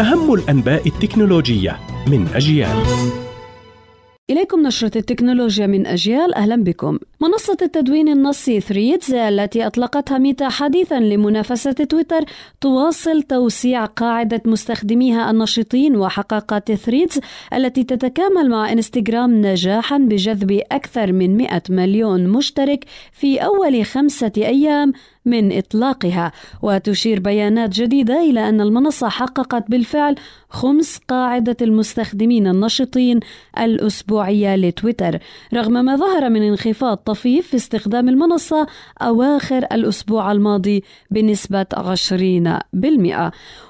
أهم الأنباء التكنولوجية من أجيال إليكم نشرة التكنولوجيا من أجيال أهلا بكم منصة التدوين النصي ثريدز التي أطلقتها ميتا حديثا لمنافسة تويتر تواصل توسيع قاعدة مستخدميها النشطين وحقاقات ثريدز التي تتكامل مع إنستغرام نجاحا بجذب أكثر من 100 مليون مشترك في أول خمسة أيام من إطلاقها وتشير بيانات جديدة إلى أن المنصة حققت بالفعل خمس قاعدة المستخدمين النشطين الأسبوع الأسبوعية لتويتر رغم ما ظهر من انخفاض طفيف في استخدام المنصة أواخر الأسبوع الماضي بنسبة 20%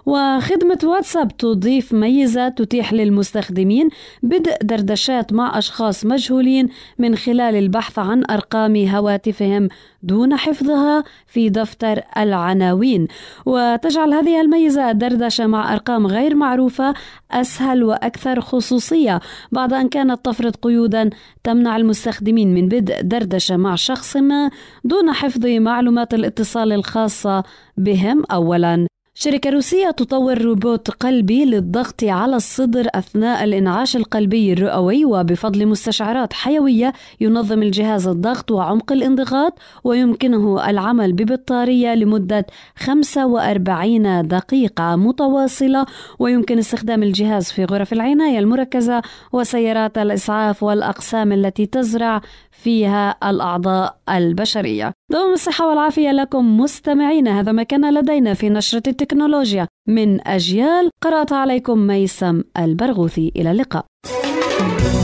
وخدمة واتساب تضيف ميزة تتيح للمستخدمين بدء دردشات مع أشخاص مجهولين من خلال البحث عن أرقام هواتفهم دون حفظها في دفتر العناوين وتجعل هذه الميزة الدردشة مع أرقام غير معروفة أسهل وأكثر خصوصية بعد أن كانت تفرض قيودا تمنع المستخدمين من بدء دردشة مع شخص ما دون حفظ معلومات الاتصال الخاصة بهم أولا شركة روسية تطور روبوت قلبي للضغط على الصدر أثناء الإنعاش القلبي الرئوي وبفضل مستشعرات حيوية ينظم الجهاز الضغط وعمق الانضغاط ويمكنه العمل ببطارية لمدة 45 دقيقة متواصلة ويمكن استخدام الجهاز في غرف العناية المركزة وسيارات الإسعاف والأقسام التي تزرع فيها الأعضاء البشرية. دوام الصحة والعافية لكم مستمعينا هذا ما كان لدينا في نشرة والتكنولوجيا من أجيال قرأت عليكم ميسم البرغوثي إلى اللقاء